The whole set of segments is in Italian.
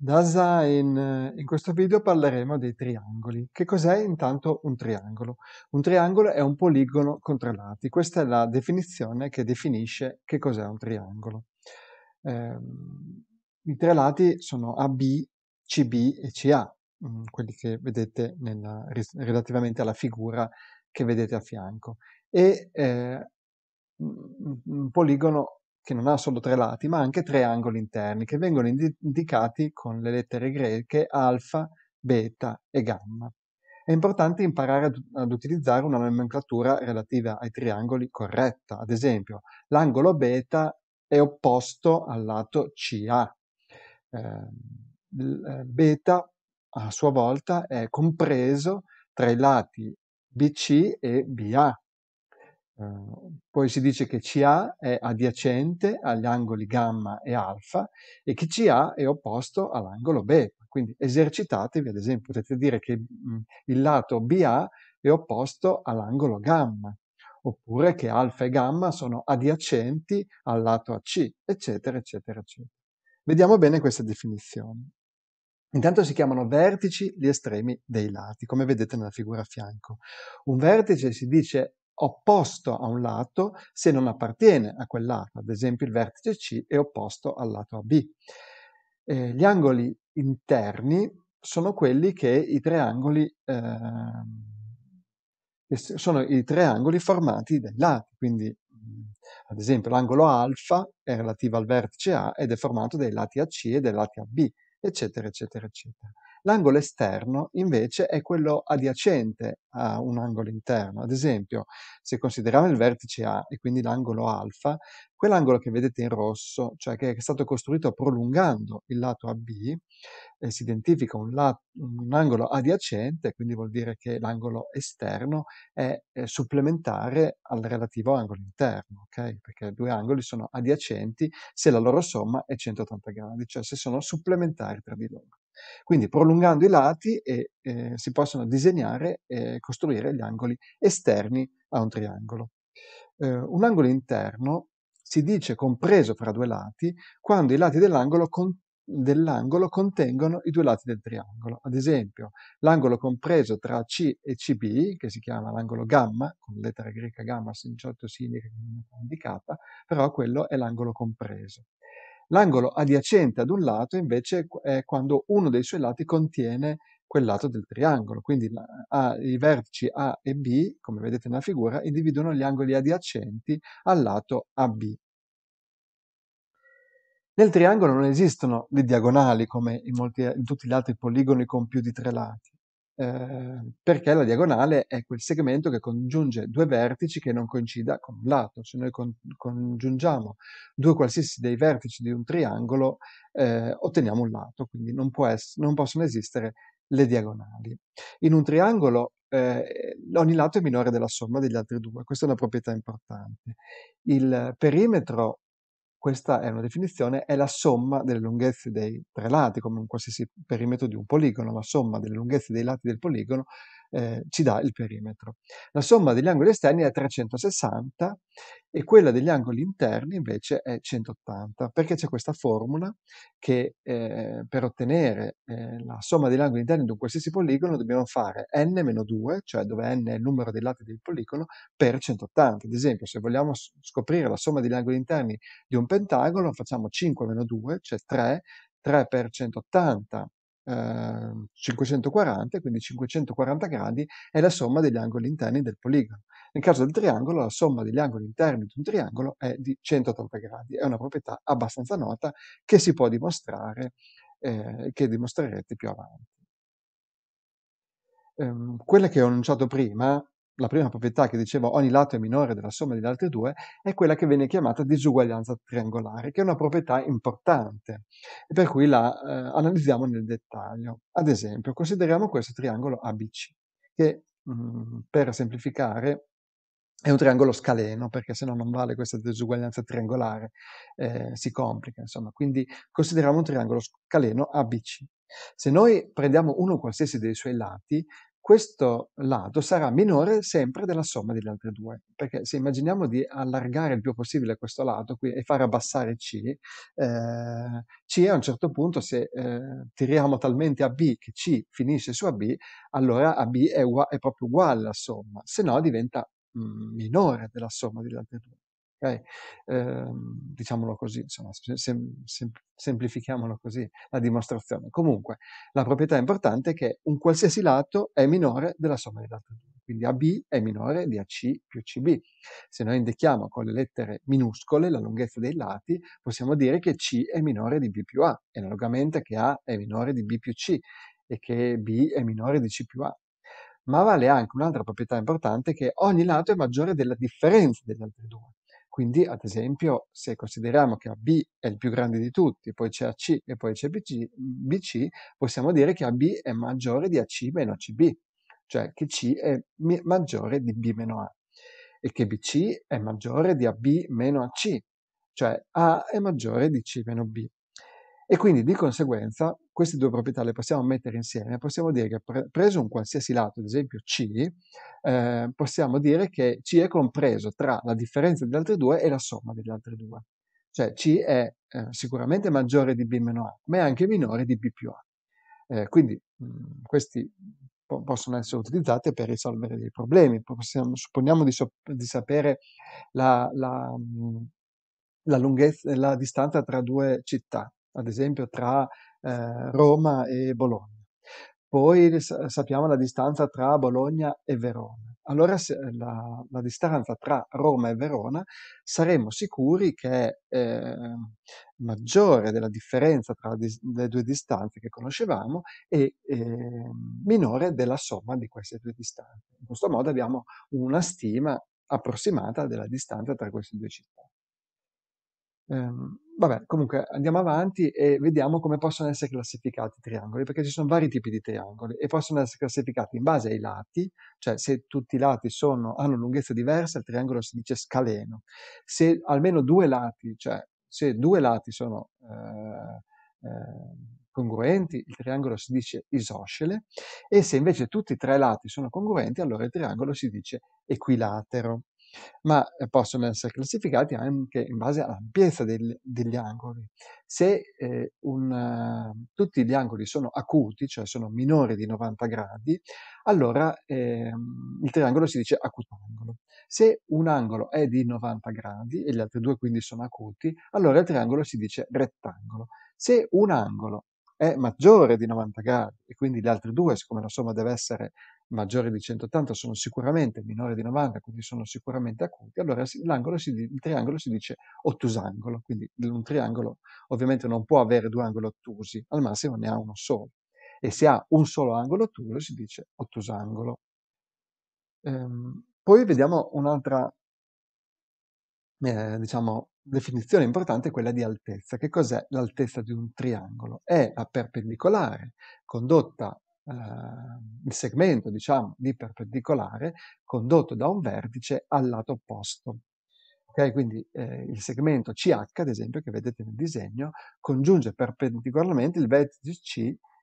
Dasa in, eh, in, questo video parleremo dei triangoli. Che cos'è intanto un triangolo? Un triangolo è un poligono con tre lati. Questa è la definizione che definisce che cos'è un triangolo. Eh, I tre lati sono AB, CB e CA, mm, quelli che vedete nella, relativamente alla figura che vedete a fianco. E eh, un poligono che non ha solo tre lati, ma anche tre angoli interni, che vengono indi- indicati con le lettere greche alfa, beta e gamma. È importante imparare ad, ad utilizzare una nomenclatura relativa ai triangoli corretta, ad esempio l'angolo beta è opposto al lato CA. Eh, beta a sua volta è compreso tra i lati BC e BA, eh, poi si dice che CA è adiacente agli angoli gamma e alfa e che CA è opposto all'angolo B. Quindi esercitatevi, ad esempio, potete dire che mh, il lato BA è opposto all'angolo gamma, oppure che alfa e gamma sono adiacenti al lato AC, eccetera, eccetera, eccetera. Vediamo bene questa definizione. Intanto si chiamano vertici gli estremi dei lati, come vedete nella figura a fianco. Un vertice si dice opposto a un lato se non appartiene a quel lato, ad esempio il vertice C è opposto al lato AB. Eh, gli angoli interni sono quelli che i tre angoli eh, sono i tre angoli formati dai lati, quindi ad esempio l'angolo alfa è relativo al vertice A ed è formato dai lati AC e dai lati AB, eccetera, eccetera, eccetera. L'angolo esterno invece è quello adiacente a un angolo interno. Ad esempio, se consideriamo il vertice A e quindi l'angolo alfa, quell'angolo che vedete in rosso, cioè che è stato costruito prolungando il lato AB, eh, si identifica un, lato, un, angolo adiacente, quindi vuol dire che l'angolo esterno è, è supplementare al relativo angolo interno, okay? perché due angoli sono adiacenti se la loro somma è 180 gradi, cioè se sono supplementari tra di loro. Quindi prolungando i lati e, eh, si possono disegnare e costruire gli angoli esterni a un triangolo. Eh, un angolo interno si dice compreso fra due lati quando i lati dell'angolo con dell contengono i due lati del triangolo. Ad esempio, l'angolo compreso tra C e CB, che si chiama l'angolo gamma, con lettera greca gamma, sin ciotto sinica che non è indicata, però quello è l'angolo compreso. L'angolo adiacente ad un lato invece è quando uno dei suoi lati contiene quel lato del triangolo, quindi la, a, i vertici A e B, come vedete nella figura, individuano gli angoli adiacenti al lato AB. Nel triangolo non esistono le diagonali come in, molti, in tutti gli altri poligoni con più di tre lati eh, perché la diagonale è quel segmento che congiunge due vertici che non coincida con un lato. Se noi con, congiungiamo due qualsiasi dei vertici di un triangolo, eh, otteniamo un lato, quindi non, ess- non, possono esistere le diagonali. In un triangolo eh, ogni lato è minore della somma degli altri due, questa è una proprietà importante. Il perimetro questa è una definizione, è la somma delle lunghezze dei tre lati, come in qualsiasi perimetro di un poligono, la somma delle lunghezze dei lati del poligono eh, ci dà il perimetro. La somma degli angoli esterni è 360 e quella degli angoli interni invece è 180, perché c'è questa formula che eh, per ottenere eh, la somma degli angoli interni di un qualsiasi poligono dobbiamo fare n-2, cioè dove n è il numero dei lati del poligono, per 180. Ad esempio, se vogliamo scoprire la somma degli angoli interni di un pentagono, facciamo 5-2, cioè 3, 3 per 180 540, ehm, quindi 540 gradi è la somma degli angoli interni del poligono. Nel caso del triangolo, la somma degli angoli interni di un triangolo è di 180 gradi. È una proprietà abbastanza nota che si può dimostrare, eh, che dimostrerete più avanti. Eh, quella che ho annunciato prima la prima proprietà che dicevo ogni lato è minore della somma degli altri due, è quella che viene chiamata disuguaglianza triangolare, che è una proprietà importante, e per cui la eh, analizziamo nel dettaglio. Ad esempio, consideriamo questo triangolo ABC, che mh, mm, per semplificare è un triangolo scaleno, perché se no non vale questa disuguaglianza triangolare, eh, si complica, insomma. Quindi consideriamo un triangolo scaleno ABC. Se noi prendiamo uno qualsiasi dei suoi lati, questo lato sarà minore sempre della somma degli altri due, perché se immaginiamo di allargare il più possibile questo lato qui e far abbassare C, eh, C a un certo punto se eh, tiriamo talmente a B che C finisce su AB, allora AB è, è proprio uguale alla somma, se no diventa mh, mm, minore della somma degli altri due. Okay? Eh, diciamolo così, insomma, sem- sem- semplifichiamolo così la dimostrazione. Comunque, la proprietà importante è che un qualsiasi lato è minore della somma dei lati due, quindi AB è minore di AC più CB. Se noi indichiamo con le lettere minuscole la lunghezza dei lati, possiamo dire che C è minore di B più A, analogamente che A è minore di B più C e che B è minore di C più A ma vale anche un'altra proprietà importante che ogni lato è maggiore della differenza degli altri due. Quindi, ad esempio, se consideriamo che AB è il più grande di tutti, poi c'è AC e poi c'è BC, BC, possiamo dire che AB è maggiore di AC meno CB, cioè che C è maggiore di B meno A e che BC è maggiore di AB meno AC, cioè A è maggiore di C meno B. E quindi di conseguenza queste due proprietà le possiamo mettere insieme, possiamo dire che pre- preso un qualsiasi lato, ad esempio C, eh, possiamo dire che C è compreso tra la differenza delle altre due e la somma delle altre due. Cioè C è eh, sicuramente maggiore di B A, ma è anche minore di B più A. Eh, quindi mh, mm, questi po- possono essere utilizzati per risolvere dei problemi. Possiamo, supponiamo di, so- di, sapere la, la, mh, mm, la, lunghezza, la distanza tra due città, ad esempio tra eh, Roma e Bologna. Poi sappiamo la distanza tra Bologna e Verona. Allora se, la, la, distanza tra Roma e Verona saremo sicuri che è eh, maggiore della differenza tra le due distanze che conoscevamo e eh, minore della somma di queste due distanze. In questo modo abbiamo una stima approssimata della distanza tra queste due città. Um, Vabbè, comunque andiamo avanti e vediamo come possono essere classificati i triangoli, perché ci sono vari tipi di triangoli e possono essere classificati in base ai lati, cioè se tutti i lati sono, hanno lunghezza diversa, il triangolo si dice scaleno. Se almeno due lati, cioè se due lati sono eh, eh, congruenti, il triangolo si dice isoscele, e se invece tutti e tre i lati sono congruenti, allora il triangolo si dice equilatero ma eh, possono essere classificati anche in base all'ampiezza del, degli angoli. Se eh, una, tutti gli angoli sono acuti, cioè sono minori di 90 gradi, allora eh, il triangolo si dice acutangolo. Se un angolo è di 90 gradi e gli altri due quindi sono acuti, allora il triangolo si dice rettangolo. Se un angolo è maggiore di 90 gradi e quindi gli altri due, siccome la somma deve essere maggiori di 180 sono sicuramente, minori di 90, quindi sono sicuramente acuti, allora si, il triangolo si dice ottusangolo, quindi un triangolo ovviamente non può avere due angoli ottusi, al massimo ne ha uno solo. E se ha un solo angolo ottuso si dice ottusangolo. Ehm, poi vediamo un'altra eh, diciamo, definizione importante quella di altezza. Che cos'è l'altezza di un triangolo? È la perpendicolare condotta Ehm, il segmento, diciamo, di perpendicolare condotto da un vertice al lato opposto. Okay? Quindi eh, il segmento CH, ad esempio, che vedete nel disegno, congiunge perpendicolarmente il vertice C,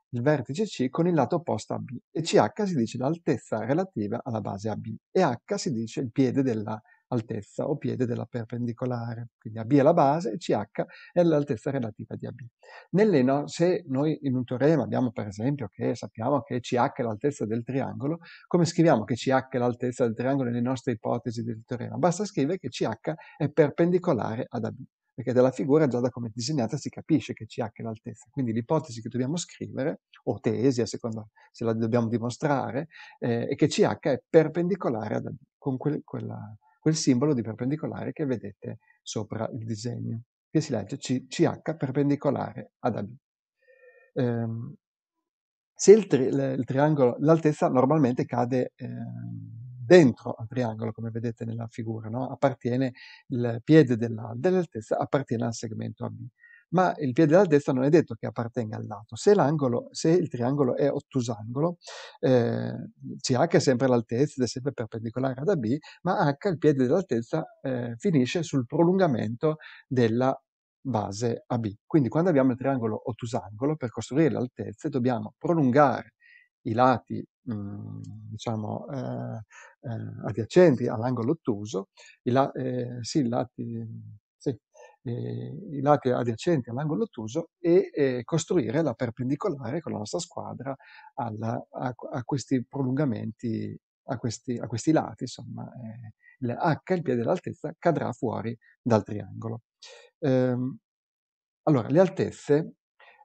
il vertice C con il lato opposto a B e CH si dice l'altezza relativa alla base AB e H si dice il piede della altezza o piede della perpendicolare. Quindi AB è la base, e CH è l'altezza relativa di AB. Nelle, no, se noi in un teorema abbiamo per esempio che sappiamo che CH è l'altezza del triangolo, come scriviamo che CH è l'altezza del triangolo nelle nostre ipotesi del teorema? Basta scrivere che CH è perpendicolare ad AB perché dalla figura già da come è disegnata si capisce che CH è l'altezza. Quindi l'ipotesi che dobbiamo scrivere, o tesi a seconda se la dobbiamo dimostrare, eh, è che CH è perpendicolare ad AB, con quel, quella, quel simbolo di perpendicolare che vedete sopra il disegno, che si legge C CH perpendicolare ad AB. Ehm, se il, tri il triangolo, l'altezza normalmente cade eh, dentro al triangolo, come vedete nella figura, no? appartiene il piede dell'altezza, appartiene al segmento AB ma il piede della destra non è detto che appartenga al lato. Se, se il triangolo è ottusangolo, eh, CH è sempre l'altezza ed è sempre perpendicolare ad AB, ma H, il piede dell'altezza, eh, finisce sul prolungamento della base AB. Quindi quando abbiamo il triangolo ottusangolo, per costruire le altezze dobbiamo prolungare i lati mh, mm, diciamo eh, eh, adiacenti all'angolo ottuso, i la, eh, sì, lati eh, i lati adiacenti all'angolo ottuso e eh, costruire la perpendicolare con la nostra squadra alla, a, a, questi prolungamenti, a questi, a questi lati, insomma, l'H, eh, il piede dell'altezza, cadrà fuori dal triangolo. Ehm, allora, le altezze,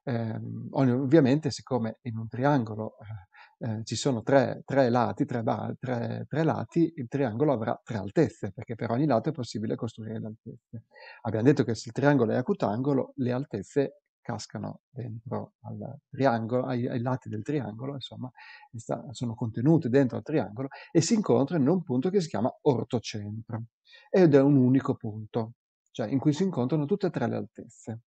ehm, ovviamente, siccome in un triangolo eh, eh, ci sono tre, tre lati, tre, tre, tre, lati, il triangolo avrà tre altezze, perché per ogni lato è possibile costruire le altezze. Abbiamo detto che se il triangolo è acutangolo, le altezze cascano dentro al triangolo, ai, ai lati del triangolo, insomma, sta, sono contenute dentro al triangolo e si incontrano in un punto che si chiama ortocentro, ed è un unico punto, cioè in cui si incontrano tutte e tre le altezze.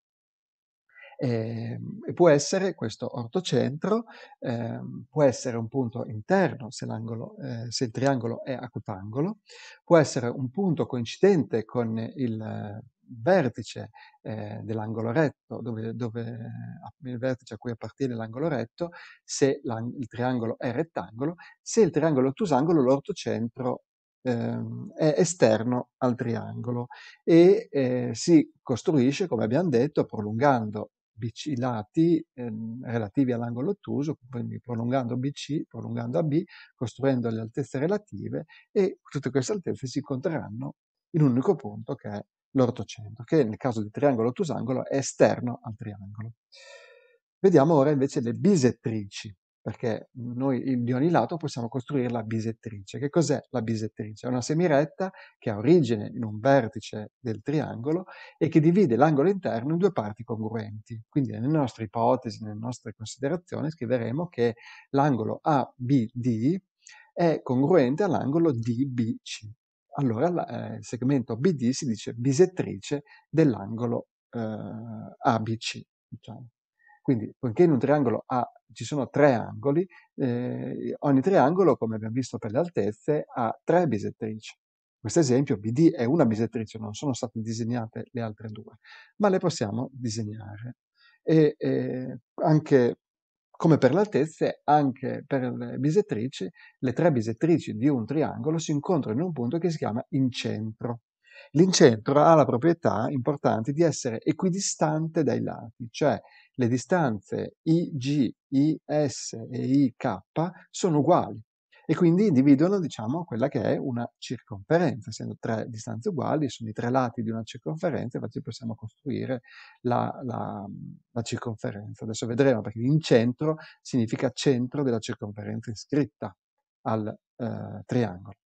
Ehm, e, può essere questo ortocentro, eh, può essere un punto interno se, eh, se, il triangolo è acutangolo, può essere un punto coincidente con il vertice eh, dell'angolo retto, dove, dove, eh, il vertice a cui appartiene l'angolo retto, se il triangolo è rettangolo, se il triangolo è ottusangolo, l'ortocentro ehm, è esterno al triangolo e eh, si costruisce, come abbiamo detto, prolungando bicilati ehm, relativi all'angolo ottuso, quindi prolungando BC, prolungando AB, costruendo le altezze relative e tutte queste altezze si incontreranno in un unico punto che è l'ortocentro, che nel caso di triangolo ottusangolo è esterno al triangolo. Vediamo ora invece le bisettrici perché noi di ogni lato possiamo costruire la bisettrice. Che cos'è la bisettrice? È una semiretta che ha origine in un vertice del triangolo e che divide l'angolo interno in due parti congruenti. Quindi nelle nostre ipotesi, nelle nostre considerazioni scriveremo che l'angolo ABD è congruente all'angolo DBC. Allora eh, il segmento BD si dice bisettrice dell'angolo eh, ABC. Diciamo. Quindi, poiché in un triangolo A ci sono tre angoli, eh, ogni triangolo, come abbiamo visto per le altezze, ha tre bisettrici. Questo esempio BD è una bisettrice, non sono state disegnate le altre due, ma le possiamo disegnare. E eh, anche come per le altezze, anche per le bisettrici, le tre bisettrici di un triangolo si incontrano in un punto che si chiama in centro. L'incentro ha la proprietà importante di essere equidistante dai lati, cioè le distanze IG, IS e IK sono uguali e quindi dividono diciamo, quella che è una circonferenza, essendo tre distanze uguali, sono i tre lati di una circonferenza, infatti possiamo costruire la, la, la circonferenza. Adesso vedremo perché l'incentro significa centro della circonferenza iscritta al eh, triangolo.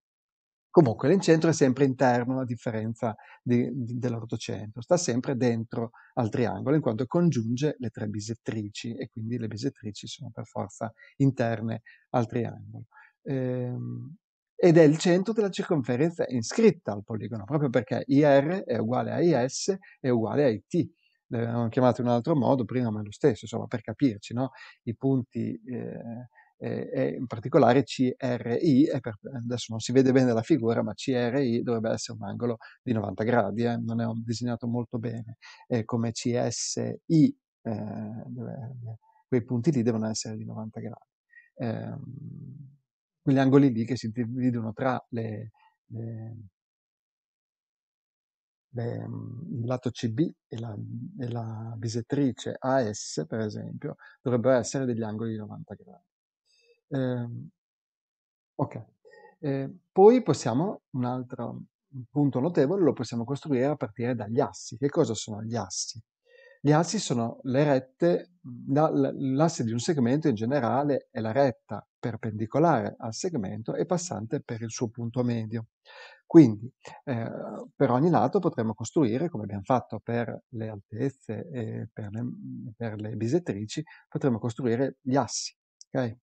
Comunque l'encentro è sempre interno, a differenza di, di, dell'ortocentro, sta sempre dentro al triangolo, in quanto congiunge le tre bisettrici e quindi le bisettrici sono per forza interne al triangolo. Ehm, ed è il centro della circonferenza iscritta al poligono, proprio perché IR è uguale a IS è uguale a IT l'avevamo chiamato in un altro modo prima, ma è lo stesso, insomma, per capirci, no? I punti eh, eh, e in particolare CRI, per, adesso non si vede bene la figura, ma CRI dovrebbe essere un angolo di 90 gradi, eh, non è un, disegnato molto bene, eh, come CSI, dove, quei punti lì devono essere di 90 gradi. Ehm, quegli angoli lì che si dividono tra le, le, le, mm, il lato CB e la, e la bisettrice AS, per esempio, dovrebbero essere degli angoli di 90 gradi. Eh, ok. Eh, poi possiamo, un altro punto notevole, lo possiamo costruire a partire dagli assi. Che cosa sono gli assi? Gli assi sono le rette, mhmm, l'asse di un segmento in generale è la retta perpendicolare al segmento e passante per il suo punto medio. Quindi eh, per ogni lato potremmo costruire, come abbiamo fatto per le altezze e per le, mhmm, per le bisettrici, potremmo costruire gli assi. Okay?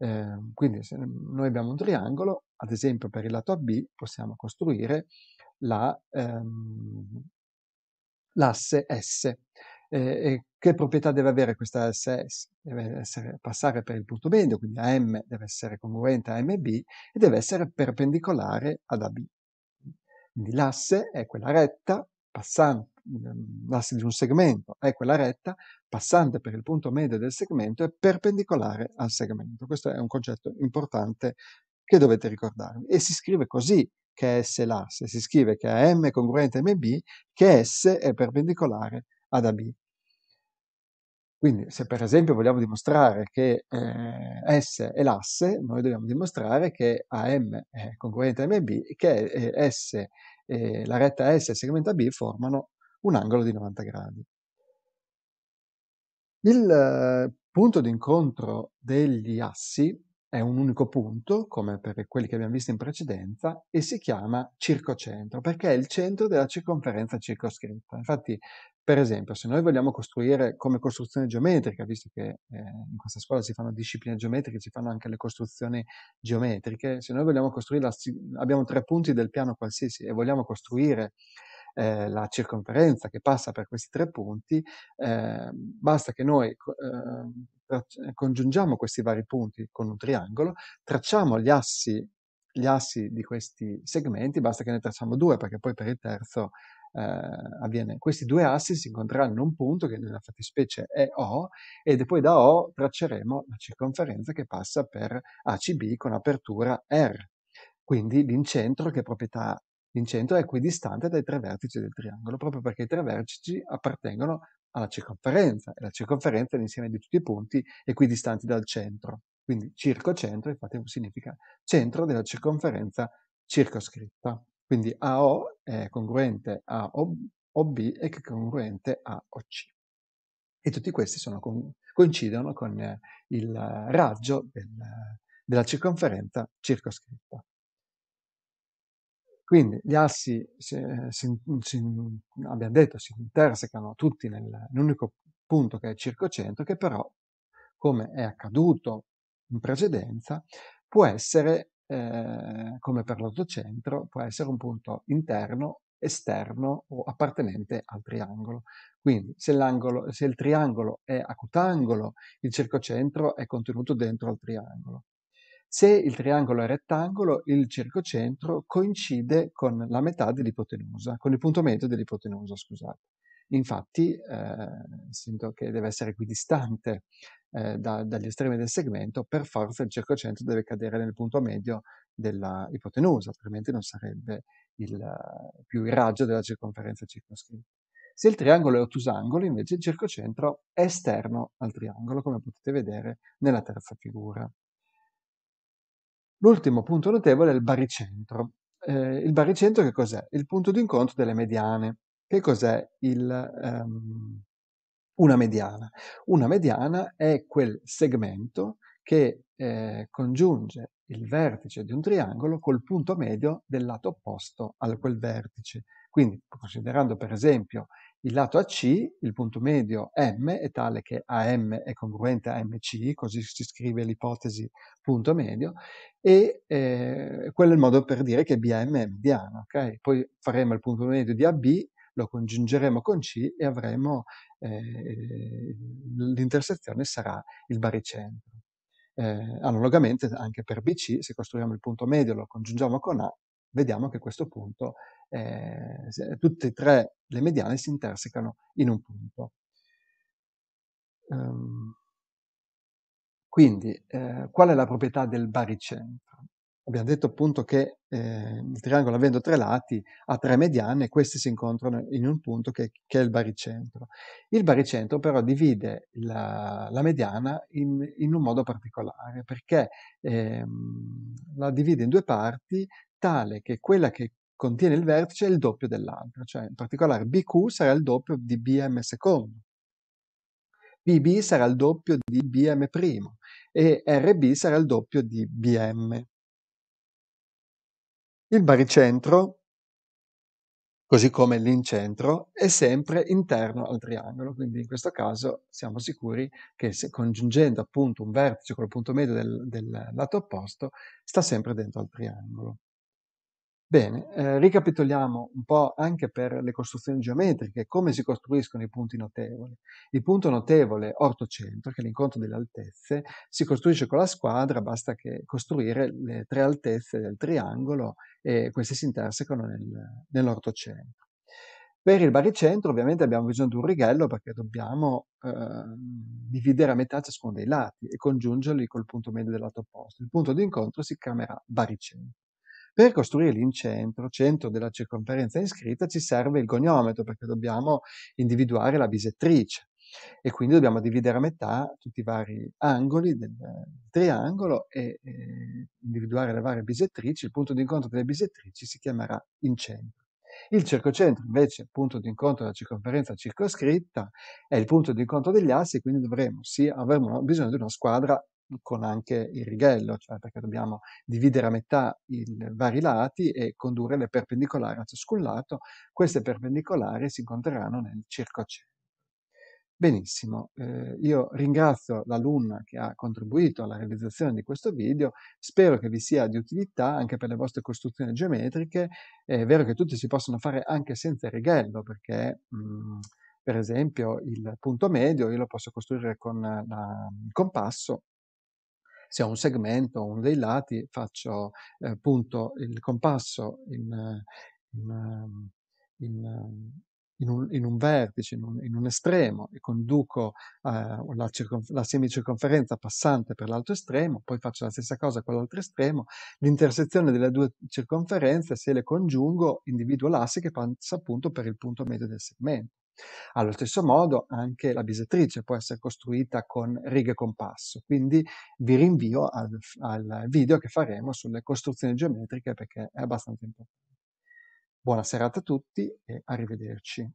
Eh, quindi se noi abbiamo un triangolo, ad esempio per il lato AB possiamo costruire la, ehm, l'asse S. Eh, che proprietà deve avere questa SS? Deve essere, passare per il punto medio, quindi AM deve essere congruente a MB e deve essere perpendicolare ad AB. Quindi l'asse è quella retta, passante, ehm, l'asse di un segmento è quella retta passante per il punto medio del segmento è perpendicolare al segmento. Questo è un concetto importante che dovete ricordarvi. E si scrive così che S è l'asse, si scrive che AM è congruente a MB, che S è perpendicolare ad AB. Quindi se per esempio vogliamo dimostrare che eh, S è l'asse, noi dobbiamo dimostrare che AM è congruente a MB e che eh, S, eh, la retta S e il segmento AB formano un angolo di 90 gradi. Il eh, punto d'incontro degli assi è un unico punto, come per quelli che abbiamo visto in precedenza, e si chiama circocentro, perché è il centro della circonferenza circoscritta. Infatti, per esempio, se noi vogliamo costruire come costruzione geometrica, visto che eh, in questa scuola si fanno discipline geometriche, si fanno anche le costruzioni geometriche, se noi vogliamo costruire, la, abbiamo tre punti del piano qualsiasi e vogliamo costruire eh, la circonferenza che passa per questi tre punti, eh, basta che noi ehm, congiungiamo questi vari punti con un triangolo, tracciamo gli assi, gli assi di questi segmenti, basta che ne tracciamo due perché poi per il terzo Uh, avviene. Questi due assi si incontreranno in un punto che nella fattispecie è O e poi da O tracceremo la circonferenza che passa per ACB con apertura R. Quindi l'incentro che è proprietà in centro è equidistante dai tre vertici del triangolo, proprio perché i tre vertici appartengono alla circonferenza, e la circonferenza è l'insieme di tutti i punti equidistanti dal centro. Quindi circocentro, infatti, significa centro della circonferenza circoscritta. Quindi AO è congruente a OB e congruente a OC. E tutti questi sono, coincidono con il raggio del, della circonferenza circoscritta. Quindi gli assi, se, eh, se, se, abbiamo detto, si intersecano tutti nell'unico punto che è il circocentro, che però, come è accaduto in precedenza, può essere, eh, come per l'autocentro, può essere un punto interno, esterno o appartenente al triangolo. Quindi se, se il triangolo è acutangolo, il circocentro è contenuto dentro al triangolo. Se il triangolo è rettangolo, il circocentro coincide con la metà dell'ipotenusa, con il punto medio dell'ipotenusa, scusate. Infatti, eh, sento che deve essere equidistante eh, da, dagli estremi del segmento, per forza il circocentro deve cadere nel punto medio dell'ipotenusa, altrimenti non sarebbe il, più il raggio della circonferenza circoscritta. Se il triangolo è ottusangolo, invece il circocentro è esterno al triangolo, come potete vedere nella terza figura. L'ultimo punto notevole è il baricentro. Eh, il baricentro che cos'è? Il punto di incontro delle mediane. Che cos'è il, um, una mediana? Una mediana è quel segmento che eh, congiunge il vertice di un triangolo col punto medio del lato opposto a quel vertice. Quindi, considerando per esempio il lato AC, il punto medio M, è tale che AM è congruente a MC, così si scrive l'ipotesi punto medio, e eh, quello è il modo per dire che BM è mediano. Okay? Poi faremo il punto medio di AB, lo congiungeremo con C e avremo eh, l'intersezione sarà il baricentro. Eh, analogamente anche per BC, se costruiamo il punto medio lo congiungiamo con A, vediamo che a questo punto eh, tutte e tre le mediane si intersecano in un punto. Um, quindi, eh, qual è la proprietà del baricentro? Abbiamo detto appunto che eh, il triangolo avendo tre lati ha tre mediane e questi si incontrano in un punto che, che è il baricentro. Il baricentro però divide la, la mediana in, in, un modo particolare perché eh, la divide in due parti tale che quella che contiene il vertice è il doppio dell'altra, cioè in particolare BQ sarà il doppio di BM secondo, BB sarà il doppio di BM primo e RB sarà il doppio di BM. Il baricentro, così come l'incentro, è sempre interno al triangolo, quindi in questo caso siamo sicuri che se congiungendo appunto un vertice col punto medio del, del lato opposto sta sempre dentro al triangolo. Bene, eh, ricapitoliamo un po' anche per le costruzioni geometriche, come si costruiscono i punti notevoli. Il punto notevole ortocentro, che è l'incontro delle altezze, si costruisce con la squadra, basta che costruire le tre altezze del triangolo e queste si intersecano nel, nell'ortocentro. Per il baricentro ovviamente abbiamo bisogno di un righello perché dobbiamo eh, dividere a metà ciascuno dei lati e congiungerli col punto medio del lato opposto. Il punto di incontro si chiamerà baricentro. Per costruire l'incentro, centro della circonferenza iscritta, ci serve il goniometro perché dobbiamo individuare la bisettrice e quindi dobbiamo dividere a metà tutti i vari angoli del triangolo e, e individuare le varie bisettrici. Il punto di incontro delle bisettrici si chiamerà incentro. Il circocentro invece, punto di incontro della circonferenza circoscritta, è il punto di incontro degli assi, quindi dovremo sì, avremo bisogno di una squadra con anche il righello, cioè perché dobbiamo dividere a metà i vari lati e condurre le perpendicolari a ciascun lato, queste perpendicolari si incontreranno nel circo circocentro. Benissimo, eh, io ringrazio l'alunna che ha contribuito alla realizzazione di questo video, spero che vi sia di utilità anche per le vostre costruzioni geometriche, è vero che tutti si possono fare anche senza il righello perché... Mh, mm, per esempio il punto medio io lo posso costruire con la, il compasso se ho un segmento, uno dei lati, faccio eh, punto il compasso in, eh, in, ehm, in, eh, in un, un, vertice, un, in un, estremo, e conduco eh, la, la, semicirconferenza passante per l'altro estremo, poi faccio la stessa cosa con l'altro estremo, l'intersezione delle due circonferenze, se le congiungo, individuo l'asse che passa appunto per il punto medio del segmento. Allo stesso modo anche la bisettrice può essere costruita con righe compasso, quindi vi rinvio al, al video che faremo sulle costruzioni geometriche perché è abbastanza importante. Buona serata a tutti e arrivederci.